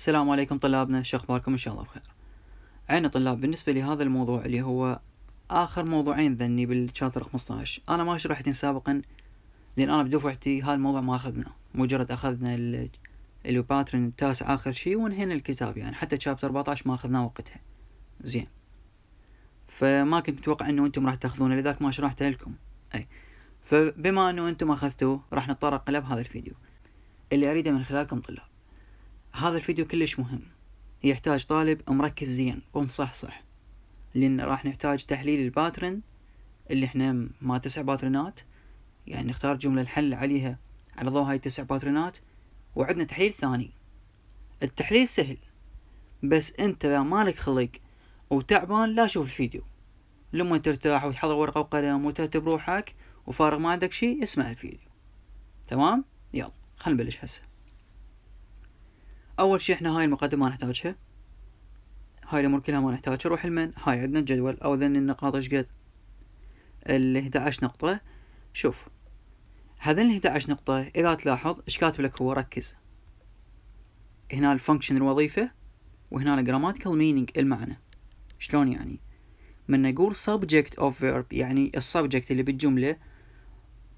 السلام عليكم طلابنا شو اخباركم ان شاء الله بخير عنا طلاب بالنسبة لهذا الموضوع اللي هو اخر موضوعين ذني بالشاطر 15 انا ما شرحتين سابقا لان انا بدفعتي هذا الموضوع ما اخذنا مجرد اخذنا باترن التاسع اخر شيء وانهينا الكتاب يعني حتى شابتر 14 ما اخذناه وقتها زين فما كنت متوقع انه انتم راح تاخذونه لذلك ما شرحته لكم اي فبما انه انتم اخذتوه راح نتطرق له بهذا الفيديو اللي اريده من خلالكم طلاب هذا الفيديو كلش مهم يحتاج طالب مركز زين ومصحصح لأن راح نحتاج تحليل الباترن اللي احنا ما تسع باترنات يعني نختار جملة الحل عليها على ضوء هاي التسع باترنات وعندنا تحليل ثاني التحليل سهل بس انت اذا مالك خلق وتعبان لا شوف الفيديو لما ترتاح وتحضر ورقة وقلم وتهتم بروحك وفارغ ما عندك شي اسمع الفيديو تمام يلا خلينا نبلش هسه اول شي احنا هاي المقدمة ما نحتاجها هاي الامور كلها ما نحتاجها روح المن هاي عندنا الجدول او ذن النقاط ايش قد ال 11 نقطة شوف هذين ال 11 نقطة اذا تلاحظ ايش كاتب لك هو ركز هنا الفانكشن الوظيفة وهنا الجراماتيكال مينينج المعنى شلون يعني من نقول subject of verb يعني السبجكت اللي بالجملة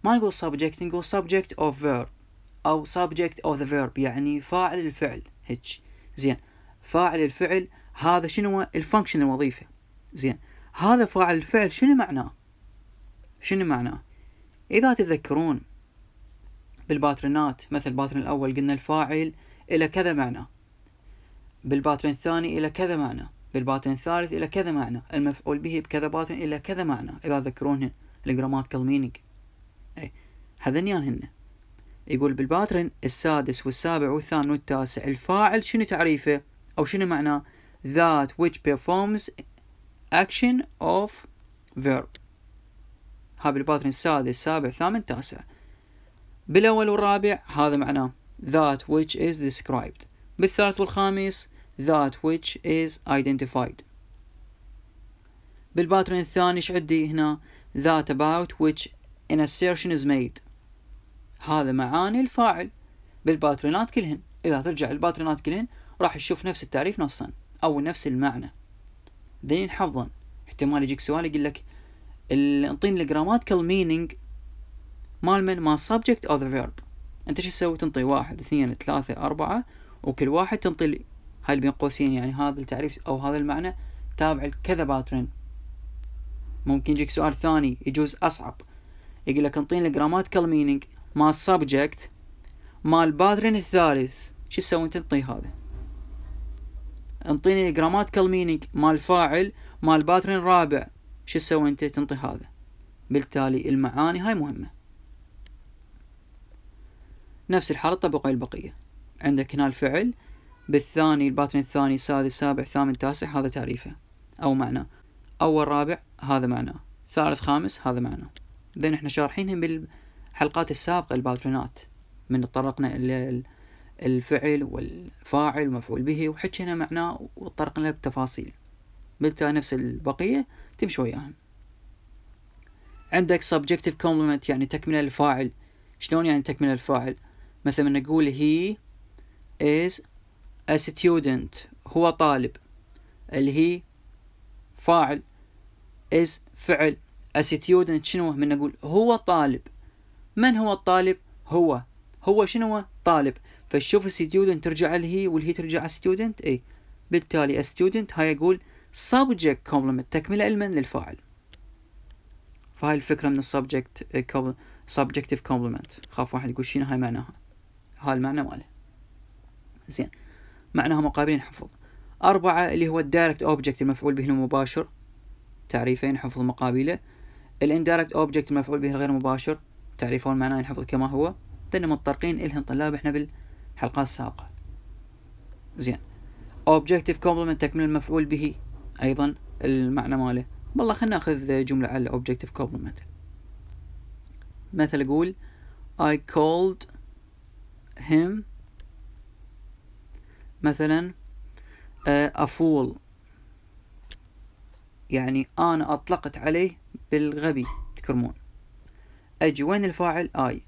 ما نقول subject نقول subject of verb أو subject of the verb يعني فاعل الفعل هيك زين فاعل الفعل هذا شنو الفانكشن الوظيفه زين هذا فاعل الفعل شنو معناه شنو معناه اذا تتذكرون بالباترنات مثل الباترن الاول قلنا الفاعل الى كذا معنى بالباترن الثاني الى كذا معنى بالباترن الثالث الى كذا معنى المفعول به بكذا باترن الى كذا معنى اذا تذكرون الجرامات كالمينينج اي هذنيان هن يقول بالباترن السادس والسابع والثامن والتاسع الفاعل شنو تعريفه أو شنو معناه that which performs action of verb ها بالباترن السادس السابع الثامن التاسع بالأول والرابع هذا معناه that which is described بالثالث والخامس that which is identified بالباترن الثاني ايش عندي هنا that about which an assertion is made هذا معاني الفاعل بالباترينات كلهن إذا ترجع الباترينات كلهن راح تشوف نفس التعريف نصا أو نفس المعنى دين حظا احتمال يجيك سؤال يقول لك انطيني الجراماتيكال مينينج مال من مال سبجكت أو ذا فيرب أنت شو تسوي تنطي واحد اثنين ثلاثة أربعة وكل واحد تنطي هاي بين قوسين يعني هذا التعريف أو هذا المعنى تابع لكذا باترن ممكن يجيك سؤال ثاني يجوز أصعب يقول لك انطيني الجراماتيكال مينينج مال السبجكت مال باترن الثالث شو تسوي انت تنطي هذا انطيني الجراماتيكال مينينج مال فاعل مال باترن الرابع شو تسوي انت تنطي هذا بالتالي المعاني هاي مهمة نفس الحالة طبقوا البقية عندك هنا الفعل بالثاني الباترن الثاني السادس سابع ثامن تاسع هذا تعريفه أو معناه أول رابع هذا معناه ثالث خامس هذا معناه ذن احنا شارحينهم بال حلقات السابقة الباترونات من تطرقنا الفعل والفاعل ومفعول به وحكينا معناه وطرقنا له بتفاصيل بالتالي نفس البقية تمشي وياهم عندك subjective complement يعني تكملة الفاعل شلون يعني تكملة الفاعل مثلا نقول he is a student هو طالب ال he فاعل is فعل a student شنو من نقول هو طالب من هو الطالب هو هو شنو طالب فشوف student ترجع لهي والهي ترجع student اي بالتالي student هاي يقول subject complement تكملة علما للفاعل فهاي الفكرة من السبجكت إيه، subjective complement خاف واحد يقول شنو هاي معناها هاي المعنى ماله زين معناها مقابلين حفظ أربعة اللي هو الدايركت اوبجكت المفعول به المباشر تعريفين حفظ مقابله الاندايركت اوبجكت المفعول به الغير مباشر تعرفون معناه الحفظ كما هو ذن متطرقين إلهن طلاب احنا بالحلقات السابقة زين objective complement تكمل المفعول به أيضا المعنى ماله والله خلنا ناخذ جملة على objective complement مثل أقول I called him مثلا a fool يعني أنا أطلقت عليه بالغبي تكرمون اجي وين الفاعل اي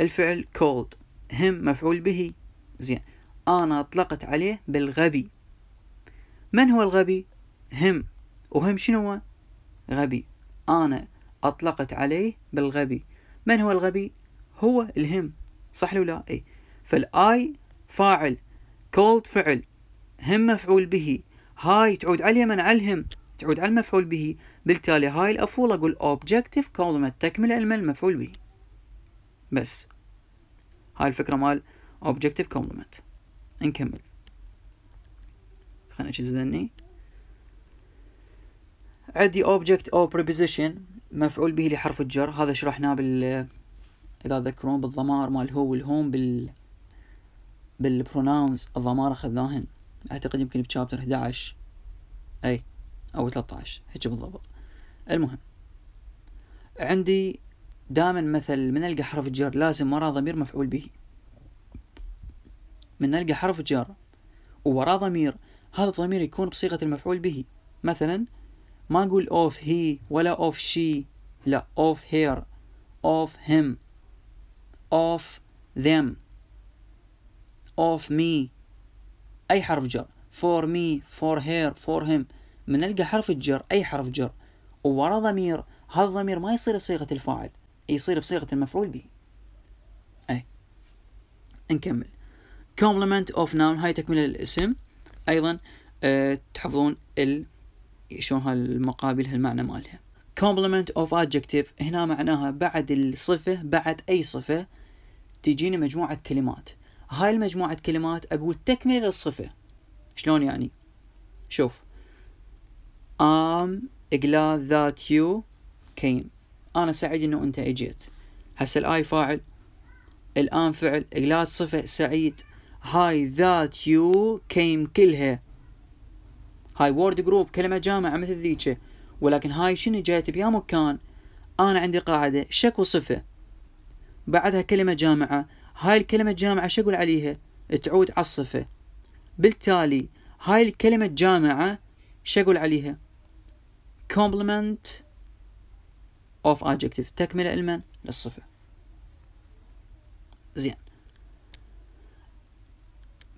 الفعل called هم مفعول به زين انا اطلقت عليه بالغبي من هو الغبي هم وهم شنو هو غبي انا اطلقت عليه بالغبي من هو الغبي هو الهم صح لو لا اي فالاي فاعل كولد فعل هم مفعول به هاي تعود عليه من على الهم تعود على المفعول به بالتالي هاي الأفول أقول objective كلمة تكمل علم المفعول به بس هاي الفكرة مال objective complement نكمل خلنا اجهز ذني عندي object او preposition مفعول به لحرف الجر هذا شرحناه بال اذا تذكرون بالضمار مال هو والهوم بال بالبرونونز الضمار اخذناهن اعتقد يمكن بشابتر 11 اي أو 13 هيك بالضبط المهم عندي دائما مثل من ألقى حرف جر لازم وراه ضمير مفعول به من ألقى حرف جر ووراه ضمير هذا الضمير يكون بصيغة المفعول به مثلا ما أقول أوف هي ولا أوف شي لا أوف هير أوف هيم أوف ذيم اوف مي أي حرف جر فور مي فور هير فور هيم من نلقى حرف الجر أي حرف جر وورا ضمير هذا الضمير ما يصير بصيغة الفاعل يصير بصيغة المفعول به أي نكمل complement of noun هاي تكملة للاسم أيضا أه تحفظون ال شلون هالمقابل هالمعنى مالها complement of adjective هنا معناها بعد الصفة بعد أي صفة تجيني مجموعة كلمات هاي المجموعة كلمات أقول تكملة للصفة شلون يعني شوف ام glad that you came أنا سعيد إنه أنت إجيت هسه الآي فاعل الآن فعل glad صفة سعيد هاي ذات يو كيم كلها هاي وورد جروب كلمة جامعة مثل ذيك ولكن هاي شنو جايت بيا مكان أنا عندي قاعدة شكو صفة بعدها كلمة جامعة هاي الكلمة الجامعة شو أقول عليها تعود على الصفة بالتالي هاي الكلمة الجامعة شو أقول عليها complement of adjective تكملة المن للصفة زين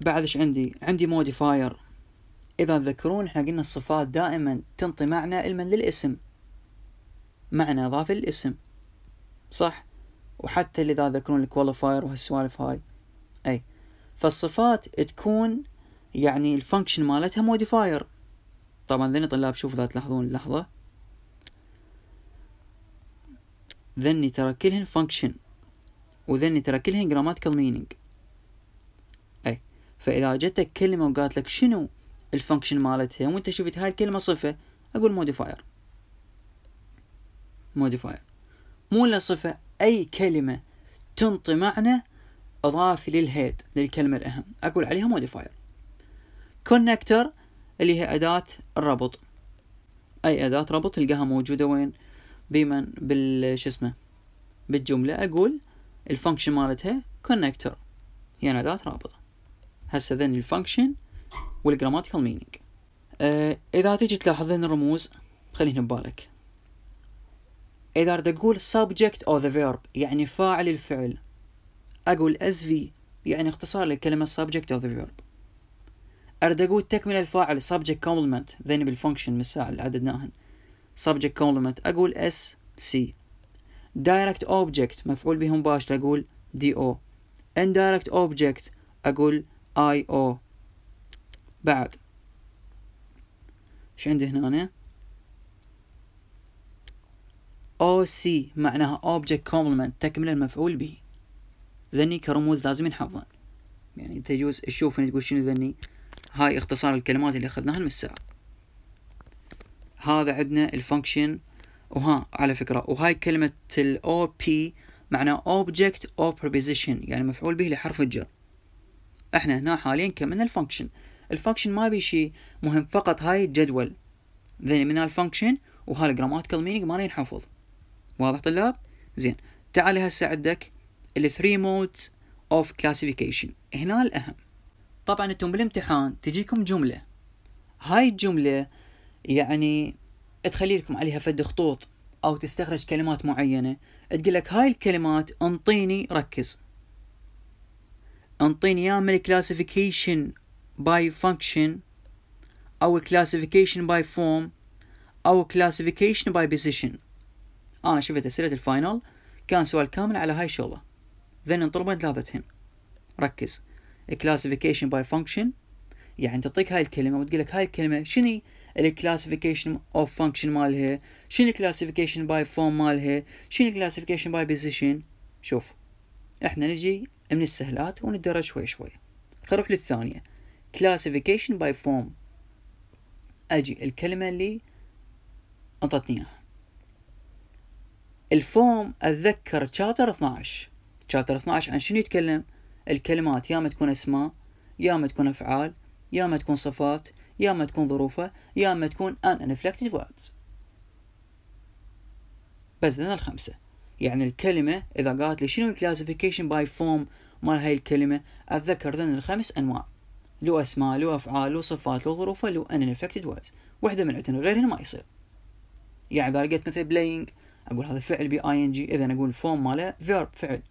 بعد ايش عندي عندي modifier اذا تذكرون احنا قلنا الصفات دائما تنطي معنى الما للاسم معنى اضافي للاسم صح وحتى اللي اذا تذكرون الكواليفاير وهالسوالف هاي اي فالصفات تكون يعني الفانكشن مالتها موديفاير طبعا ذني طلاب شوفوا اذا تلاحظون اللحظة ذني ترى كلهن فانكشن وذني ترى كلهن جراماتيكال meaning اي فاذا جتك كلمة وقالت لك شنو الفانكشن مالتها وانت شفت هاي الكلمة صفة اقول modifier modifier مو الا صفة اي كلمة تنطي معنى اضافي للهيد للكلمة الاهم اقول عليها modifier connector اللي هي أداة الربط أي أداة ربط تلقاها موجودة وين بمن بالش اسمه بالجملة أقول الفانكشن مالتها كونكتور يعني أداة رابطة هسه ذن الفانكشن والجراماتيكال مينينج إذا تجي تلاحظين الرموز خليهن ببالك إذا أريد أقول subject of the verb يعني فاعل الفعل أقول SV يعني اختصار لكلمة subject of the verb أريد أقول تكملة الفاعل subject complement ذني بالfunction من اللي عددناهن subject complement أقول S C direct object مفعول به مباشر أقول D O indirect object أقول I O بعد شو عندي هنا أنا؟ OC معناها object complement تكملة المفعول به ذني كرموز لازم نحفظها يعني تجوز تشوف تقول شنو ذني هاي اختصار الكلمات اللي اخذناها من الساعة هذا عندنا الفانكشن وها على فكرة وهاي كلمة ال OP معناه object or preposition يعني مفعول به لحرف الجر احنا هنا حاليا كملنا الفانكشن الفانكشن ما بي شيء مهم فقط هاي الجدول ذني من الفانكشن وهاي الجراماتيكال مينينج ما ينحفظ واضح طلاب زين تعال هسه عندك الثري modes of classification هنا الاهم طبعا انتم بالامتحان تجيكم جمله هاي الجمله يعني تخلي لكم عليها فد خطوط او تستخرج كلمات معينه تقول لك هاي الكلمات انطيني ركز انطيني يا من كلاسيفيكيشن باي فانكشن او كلاسيفيكيشن باي فورم او كلاسيفيكيشن باي بوزيشن انا شفت اسئله الفاينل كان سؤال كامل على هاي الشغله ذن انطلبن ثلاثتهن ركز classification by function يعني تعطيك هاي الكلمه وتقول لك هاي الكلمه شني ال classification of function مالها شني classification by form مالها شني classification by position شوف احنا نجي من السهلات وندرج شوي شوي خلينا نروح للثانيه classification by form اجي الكلمه اللي انطتني اياها الفورم اتذكر شابتر 12 شابتر 12 عن شنو يتكلم الكلمات يا ما تكون اسماء يا ما تكون افعال يا ما تكون صفات يا ما تكون ظروفه يا ما تكون an انفلكتد words بس لنا الخمسة يعني الكلمة إذا قالت لي شنو الكلاسيفيكيشن باي فورم مال هاي الكلمة أتذكر ذن الخمس أنواع له أسماء له أفعال له صفات له ظروفه له ان انفلكتد words وحدة من عندنا هنا ما يصير يعني إذا لقيت مثل بلاينج أقول هذا فعل بي اي ان جي إذا أقول فورم ماله فيرب فعل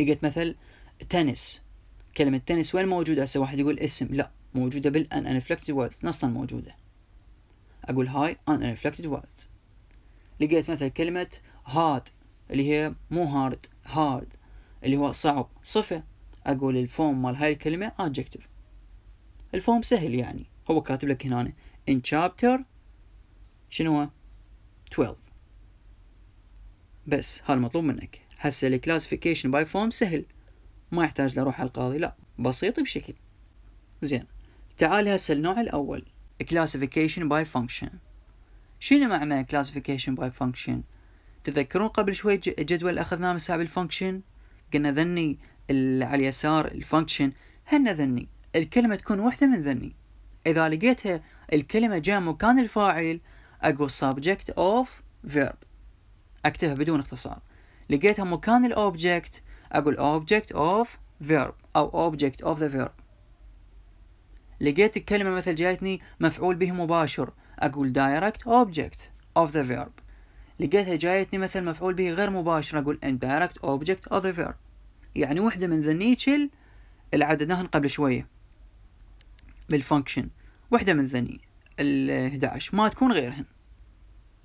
لقيت مثل تنس كلمة تنس وين موجودة هسه واحد يقول اسم لا موجودة بال انفلكتد words نصا موجودة أقول هاي انفلكتد words لقيت مثل كلمة هارد اللي هي مو هارد هارد اللي هو صعب صفة أقول الفوم مال هاي الكلمة adjective الفوم سهل يعني هو كاتب لك هنا in chapter شنو هو 12 بس هذا المطلوب منك هسه الكلاسيفيكيشن باي فورم سهل ما يحتاج لروح على القاضي لا بسيط بشكل زين تعال هسه النوع الاول classification by function شنو معنى classification by function تذكرون قبل شوي جدول اخذناه من سحب الفانكشن قلنا ذني على اليسار الفانكشن هن ذني الكلمه تكون واحده من ذني اذا لقيتها الكلمه جاء مكان الفاعل اقول subject of verb اكتبها بدون اختصار لقيتها مكان الاوبجكت اقول اوبجكت اوف فيرب او اوبجكت اوف ذا فيرب لقيت الكلمة مثل جايتني مفعول به مباشر أقول direct object of the verb لقيتها جايتني مثل مفعول به غير مباشر أقول indirect object of the verb يعني وحدة من ذا نيتشل اللي عددناهن قبل شوية بالفانكشن وحدة من ذني ال 11 ما تكون غيرهن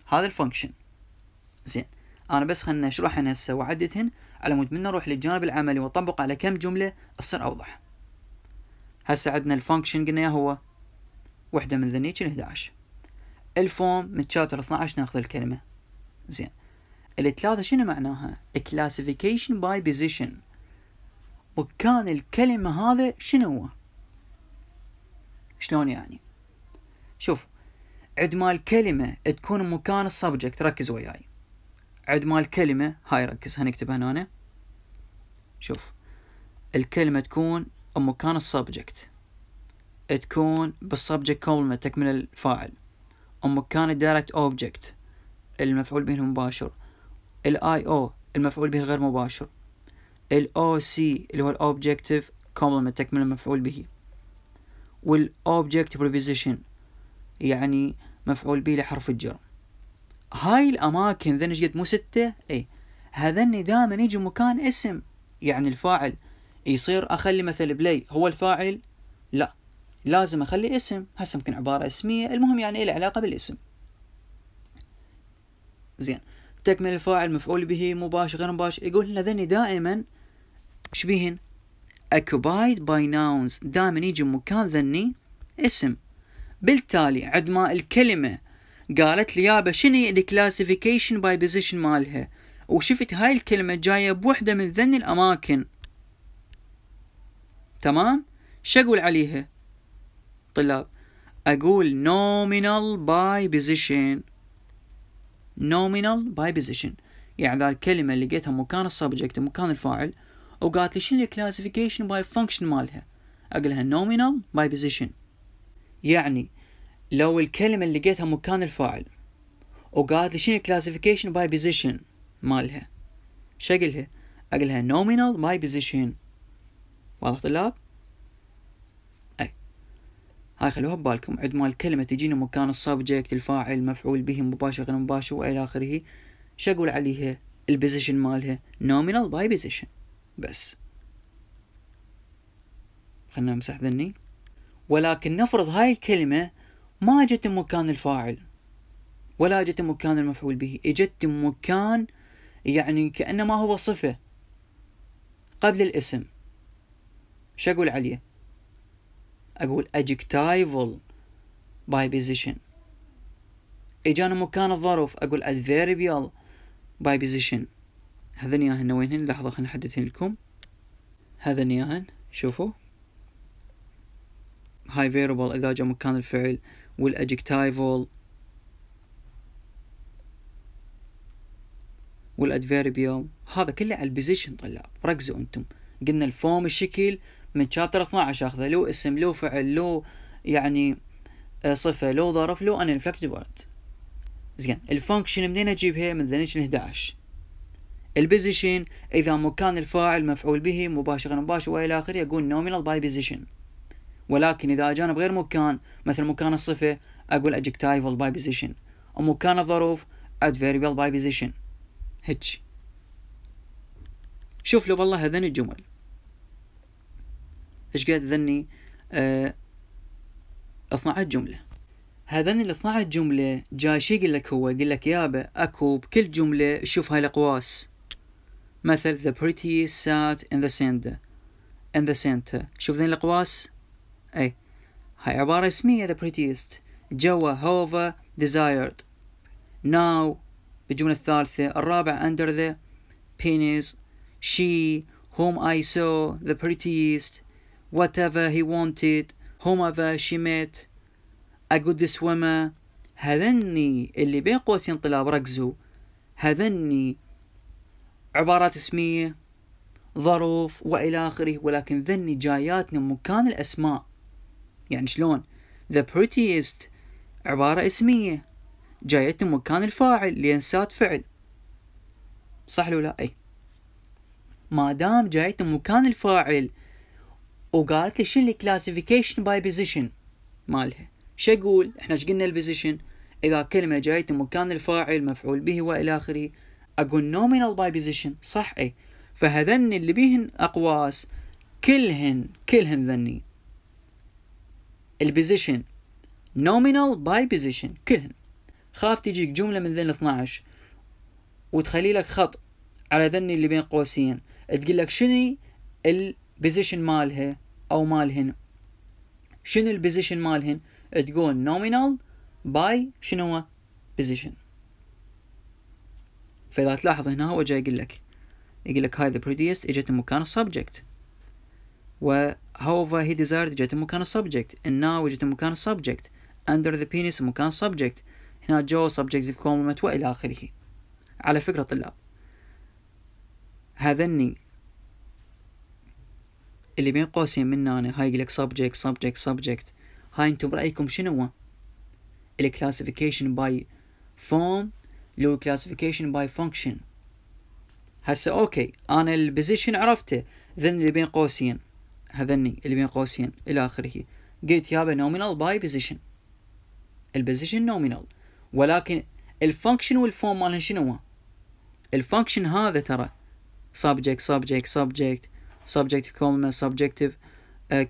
هذا الفانكشن زين انا بس خلنا اشرحهن هسه واعدتهن على مود من نروح للجانب العملي واطبق على كم جمله تصير اوضح هسه عندنا الفانكشن قلنا هو وحده من ذنيك 11 الفورم من تشابتر 12 ناخذ الكلمه زين الثلاثه شنو معناها classification by position مكان الكلمه هذا شنو هو شلون يعني شوف عد ما الكلمه تكون مكان السبجكت ركز وياي عد مال كلمة هاي ركز هنكتب هنا أنا شوف الكلمة تكون مكان السبجكت تكون بالسبجكت كومل تكمل الفاعل مكان الدايركت اوبجكت المفعول به المباشر الاي او المفعول به الغير مباشر الاو سي اللي هو الاوبجكتيف كومل تكمل المفعول به والاوبجكت بريبوزيشن يعني مفعول به لحرف الجر هاي الاماكن ذن ايش مو سته اي هذني دائما يجي مكان اسم يعني الفاعل يصير اخلي مثل بلاي هو الفاعل لا لازم اخلي اسم هسه يمكن عباره اسميه المهم يعني له علاقه بالاسم زين تكمل الفاعل مفعول به مباشر غير مباشر يقول لنا ذني دائما شبيهن occupied by nouns دائما يجي مكان ذني اسم بالتالي عندما الكلمة قالت لي يابا شنو الكلاسيفيكيشن باي بوزيشن مالها وشفت هاي الكلمة جاية بوحدة من ذن الأماكن تمام شقول عليها طلاب أقول نومينال باي بوزيشن نومينال باي بوزيشن يعني ذا الكلمة اللي لقيتها مكان السبجكت مكان الفاعل وقالت لي شنو الكلاسيفيكيشن باي فانكشن مالها أقول لها باي بوزيشن يعني لو الكلمة اللي لقيتها مكان الفاعل وقالت لي شنو classification by position مالها شقلها أقلها nominal by position واضح طلاب؟ أي هاي خلوها ببالكم عد ما الكلمة تجينا مكان السبجكت الفاعل مفعول به مباشر غير مباشر وإلى آخره شقول عليها البوزيشن مالها nominal by position بس خلنا نمسح ذني ولكن نفرض هاي الكلمة ما اجت مكان الفاعل ولا اجت مكان المفعول به اجت مكان يعني كأنما هو صفة قبل الاسم شو اقول عليه اقول adjectival by position اجانا مكان الظرف اقول adverbial by position هذن ياهن وينهن لحظة خلينا نحدثهن لكم هذن ياهن شوفوا هاي فيربل اذا جاء مكان الفعل والادجكتايفال والادفيربيوم هذا كله على البوزيشن طلاب ركزوا انتم قلنا الفوم الشكل من شابتر 12 اخذه لو اسم لو فعل لو يعني آه، صفه لو ظرف لو ان انفلكتبلت زين الفانكشن منين اجيبها من ديفينيشن 11 البوزيشن اذا مكان الفاعل مفعول به مباشره مباشر والى اخره يقول نومينال باي بوزيشن ولكن إذا أجانا بغير مكان مثل مكان الصفة أقول adjectival by position ومكان الظروف adverbial by position هيك شوف لو والله هذني الجمل ايش قاعد ذني آه 12 جملة هذني ال 12 جملة جاي شي يقول لك هو يقول لك يابا اكو بكل جملة شوف هاي الاقواس مثل the prettiest sat in the center in the center شوف ذين الاقواس أي هاي عبارة اسمية the prettiest جوا however desired now بالجملة الثالثة الرابع under the penis she whom I saw the prettiest whatever he wanted whomever she met a good swimmer هذني اللي بين قوسين طلاب ركزوا هذني عبارات اسمية ظروف وإلى آخره ولكن ذني جاياتنا من مكان الأسماء يعني شلون the prettiest عبارة اسمية جايت من مكان الفاعل لأن سات فعل صح لو لا أي ما دام جايت من مكان الفاعل وقالت لي شنو الكلاسيفيكيشن باي بوزيشن مالها شو اقول احنا ايش قلنا البوزيشن اذا كلمه جايت من مكان الفاعل مفعول به والى اخره اقول نومينال باي بوزيشن صح اي فهذن اللي بيهن اقواس كلهن كلهن ذني البوزيشن نومينال باي بوزيشن كلهن خاف تجيك جملة من ذن 12 وتخلي لك خط على ذني اللي بين قوسين تقول لك شنو البوزيشن مالها او مالهن شنو البوزيشن مالهن تقول نومينال باي شنو بوزيشن فاذا تلاحظ هنا هو جاي يقول لك يقول لك هاي ذا بريديست اجت مكان السبجكت و however he desired جت مكان and now جت مكان subject under the penis مكان subject هنا جو subjective complement وإلى آخره على فكرة طلاب هذني اللي بين قوسين من أنا هاي يقول لك subject subject subject هاي انتم برأيكم شنو ال classification by form لو classification by function هسه اوكي انا البوزيشن عرفته ذن اللي بين قوسين هذني اللي بين قوسين إلى آخره قلت يابا نومينال باي بوزيشن البوزيشن نومينال ولكن الفانكشن والفورم مالهن شنو هو؟ الفانكشن هذا ترى سبجكت سبجكت سبجكت subjective كومبلمنت subjective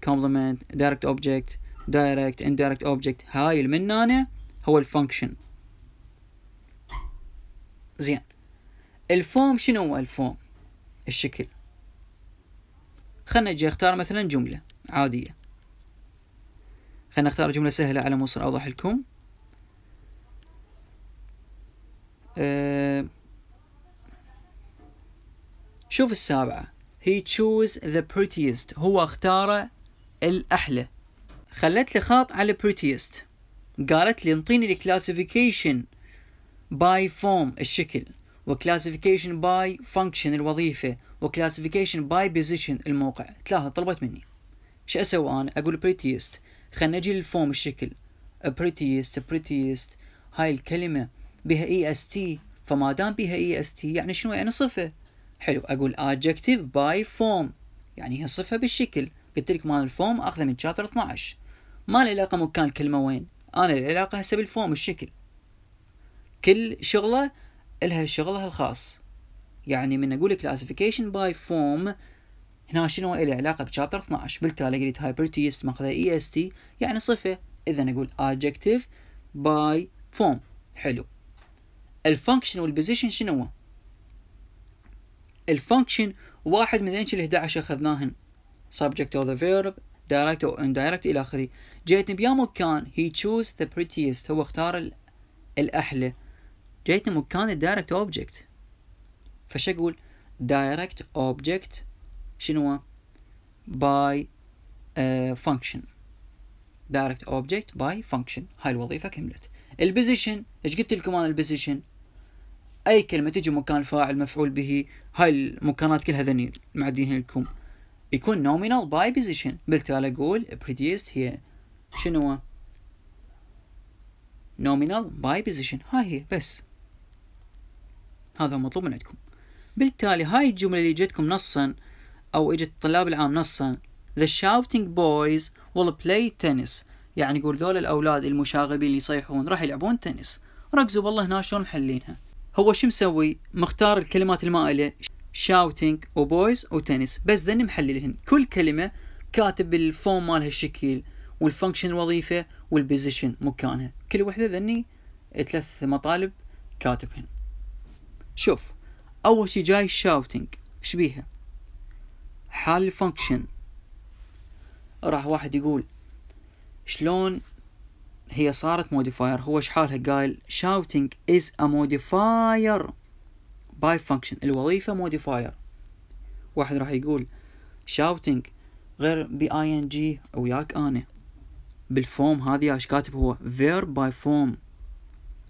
كومبلمنت دايركت اوبجكت دايركت اندايركت اوبجكت هاي المنانة هو الفانكشن زين الفوم شنو هو الفوم الشكل خلنا اجي اختار مثلا جملة عادية خلنا اختار جملة سهلة على موصل اوضح لكم أه، شوف السابعة he chose the prettiest هو اختار الأحلى خلت لي خط على prettiest قالت لي انطيني الكلاسيفيكيشن باي فورم الشكل وكلاسيفيكيشن باي فانكشن الوظيفه وكلاسيفيكيشن باي بوزيشن الموقع تلاحظ طلبت مني شو اسوي انا اقول بريتيست خلينا نجي للفوم الشكل بريتيست بريتيست هاي الكلمه بها اي اس تي فما دام بها اي اس تي يعني شنو يعني صفه حلو اقول adjective باي فوم يعني هي صفه بالشكل قلت لك مال الفوم اخذه من شابتر 12 ما له علاقه مكان الكلمه وين انا العلاقه هسه بالفوم الشكل كل شغله إلها شغلها الخاص يعني من أقول كلاسيفيكيشن باي فورم هنا شنو إلي علاقة بشابتر 12 بالتالي قلت هايبرتيست ماخذ اي اس تي يعني صفة إذا أقول adjective by form حلو الفانكشن والبوزيشن شنو هو؟ الفانكشن واحد من ذنش ال 11 اخذناهن subject or the verb direct or indirect الى اخره جيتني بيا مكان he chose the prettiest هو اختار الاحلى جايتني مكان الدايركت اوبجكت فش اقول دايركت اوبجكت شنو باي فانكشن دايركت اوبجكت باي فانكشن هاي الوظيفه كملت البوزيشن ايش قلت لكم انا البوزيشن اي كلمه تجي مكان فاعل مفعول به هاي المكانات كلها ذني معديها لكم يكون نومينال باي بوزيشن بالتالي اقول بريديست هي شنو نومينال باي بوزيشن هاي هي بس هذا مطلوب من عندكم بالتالي هاي الجملة اللي جتكم نصا أو اجت الطلاب العام نصا The shouting boys will play tennis يعني يقول ذول الأولاد المشاغبين اللي يصيحون راح يلعبون تنس ركزوا بالله هنا شلون محلينها هو شو مسوي مختار الكلمات المائلة shouting و boys و tennis بس ذن محللهن كل كلمة كاتب الفوم مالها الشكل والفانكشن الوظيفة والبوزيشن مكانها كل وحدة ذني ثلاث مطالب كاتبهن شوف أول شي جاي shouting إيش بيها حال الفانكشن راح واحد يقول شلون هي صارت موديفاير هو شحالها قال shouting is a modifier by function الوظيفة موديفاير واحد راح يقول shouting غير بي اي ان جي وياك انا بالفوم هذه ايش كاتب هو verb by form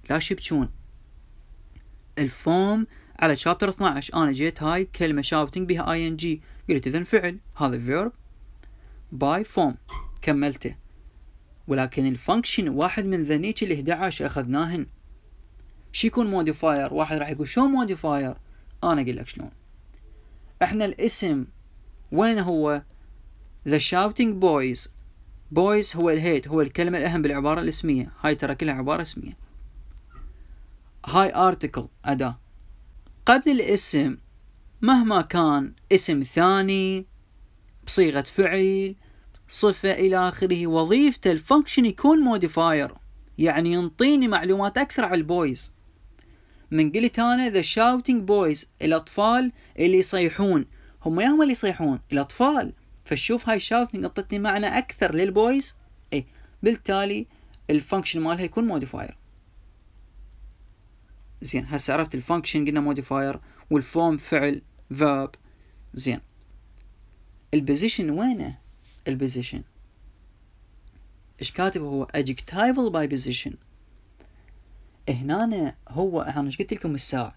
لا شبتون الفوم على شابتر 12 انا جيت هاي كلمه شاوتنج بها اي ان جي قلت اذا فعل هذا فيرب باي فوم كملته ولكن الفانكشن واحد من ذنيك ال 11 اخذناهن شو يكون موديفاير واحد راح يقول شو موديفاير انا اقول لك شلون احنا الاسم وين هو ذا shouting بويز بويز هو الهيد هو الكلمه الاهم بالعباره الاسميه هاي ترى كلها عباره اسميه هاي ارتكل أداة قبل الاسم مهما كان اسم ثاني بصيغة فعل صفة إلى آخره وظيفته الفانكشن يكون موديفاير يعني ينطيني معلومات أكثر على البويز من قلت أنا ذا شاوتينج بويز الأطفال اللي يصيحون هم يا هم اللي يصيحون الأطفال فشوف هاي shouting أعطتني معنى أكثر للبويز أي بالتالي الفانكشن مالها يكون موديفاير زين هسه عرفت الفانكشن قلنا موديفاير والفورم فعل فيرب زين البوزيشن وينه البوزيشن ايش كاتب هو adjectival by position هنا هو انا ايش قلت لكم الساعة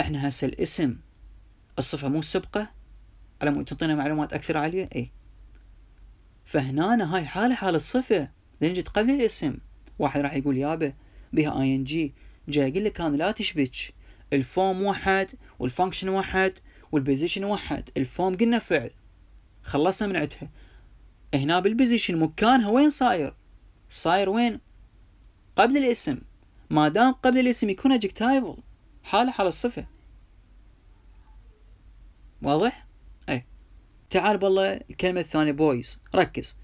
احنا هسه الاسم الصفة مو سبقة على مود تعطينا معلومات اكثر عليه اي فهنا هاي حالة حال الصفة لنجي تقلل الاسم واحد راح يقول يابا بها اي ان جي جاي اقول لك انا لا تشبك الفورم واحد والفانكشن واحد والبوزيشن واحد الفورم قلنا فعل خلصنا من عندها هنا بالبوزيشن مكانها وين صاير صاير وين قبل الاسم ما دام قبل الاسم يكون ادجكتايفل حاله حال الصفه واضح اي تعال بالله الكلمه الثانيه بويز ركز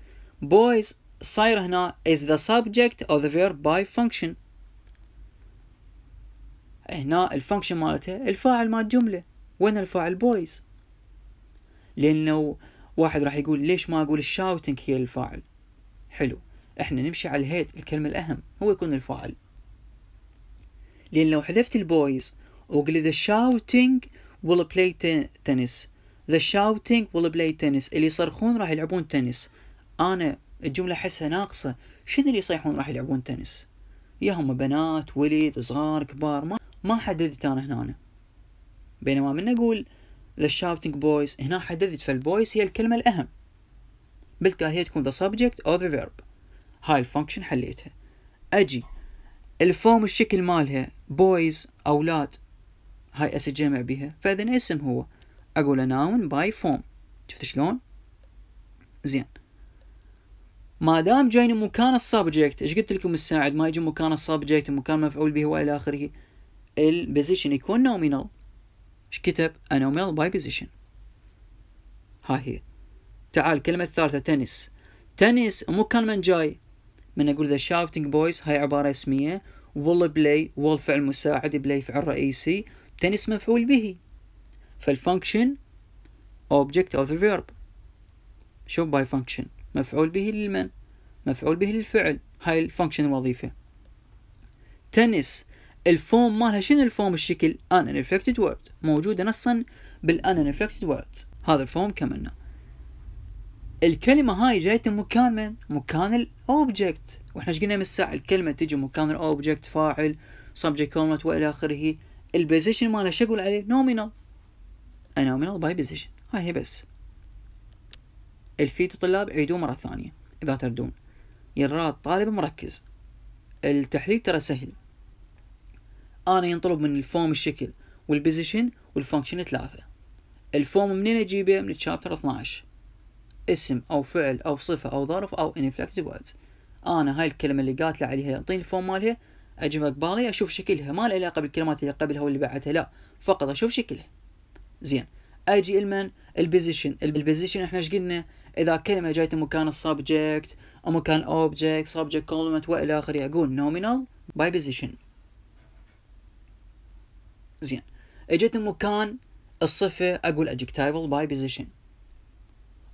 بويز صاير هنا is the subject of the verb by function هنا الفانكشن مالتها الفاعل مال الجملة وين الفاعل بويز لأنه واحد راح يقول ليش ما أقول الشاوتنج هي الفاعل حلو احنا نمشي على الهيد الكلمة الأهم هو يكون الفاعل لأن لو حذفت البويز وقلت the shouting will play tennis the shouting will play tennis اللي يصرخون راح يلعبون تنس أنا الجملة أحسها ناقصة شنو اللي يصيحون راح يلعبون تنس يا هم بنات ولد صغار كبار ما ما حددت انا هنا بينما من اقول the shouting boys هنا حددت فالبويز هي الكلمة الأهم بالتالي هي تكون the subject or the verb هاي الفانكشن حليتها أجي الفوم الشكل مالها boys أولاد هاي اس جمع بها فإذا اسم هو أقول ناون باي فوم شفت شلون؟ زين ما دام جايني مكان السبجكت ايش قلت لكم الساعد ما يجي مكان السبجكت مكان مفعول به والى اخره البوزيشن يكون نومينال ايش كتب؟ انومينال باي بوزيشن ها هي تعال الكلمة الثالثة تنس تنس مو كان من جاي من اقول ذا شاوتنج بويز هاي عبارة اسمية وول بلاي وول فعل مساعد بلاي فعل رئيسي تنس مفعول به فالفانكشن object of the verb شوف باي function مفعول به للمن مفعول به للفعل هاي الفانكشن الوظيفة تنس الفوم مالها شنو الفوم الشكل ان انفكتد وورد موجوده نصا بالان انفكتد وورد هذا الفوم كملنا الكلمه هاي جايت مكان من مكان الاوبجكت واحنا ايش قلنا من الساعه الكلمه تجي مكان الاوبجكت فاعل سبجكت كومنت والى اخره البوزيشن مالها شو اقول عليه نومينال نومينال باي بوزيشن هاي هي بس الفيت طلاب عيدوه مره ثانيه اذا تردون يا الطالب مركز التحليل ترى سهل انا ينطلب من الفوم الشكل والبوزيشن والفانكشن ثلاثه الفوم منين اجيبه من الشابتر 12 اسم او فعل او صفه او ظرف او انفلكتد words انا هاي الكلمه اللي قالت لي عليها يعطيني الفوم مالها اجيبها بالي اشوف شكلها ما له علاقه بالكلمات اللي قبلها واللي بعدها لا فقط اشوف شكلها زين اجي المن البوزيشن البوزيشن احنا ايش قلنا اذا كلمه جايه مكان السبجكت او مكان اوبجكت سبجكت كومبلمنت والى اخره يقول نومينال باي بوزيشن زين اجيت مكان الصفة اقول adjectival by position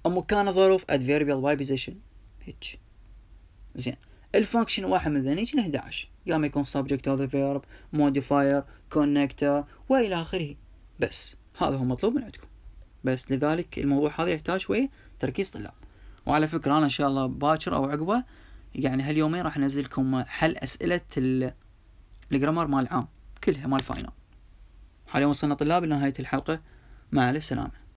مكان الظروف adverbial by position هيك زين الفانكشن واحد من ذنيج 11 يا ما يكون subject of the verb modifier connector والى اخره بس هذا هو مطلوب من عندكم بس لذلك الموضوع هذا يحتاج شوية تركيز طلاب وعلى فكرة أنا إن شاء الله باكر أو عقبه يعني هاليومين راح أنزل لكم حل أسئلة الجرامر مال العام كلها مال فاينل حاليا وصلنا طلاب لنهايه الحلقة مع السلامه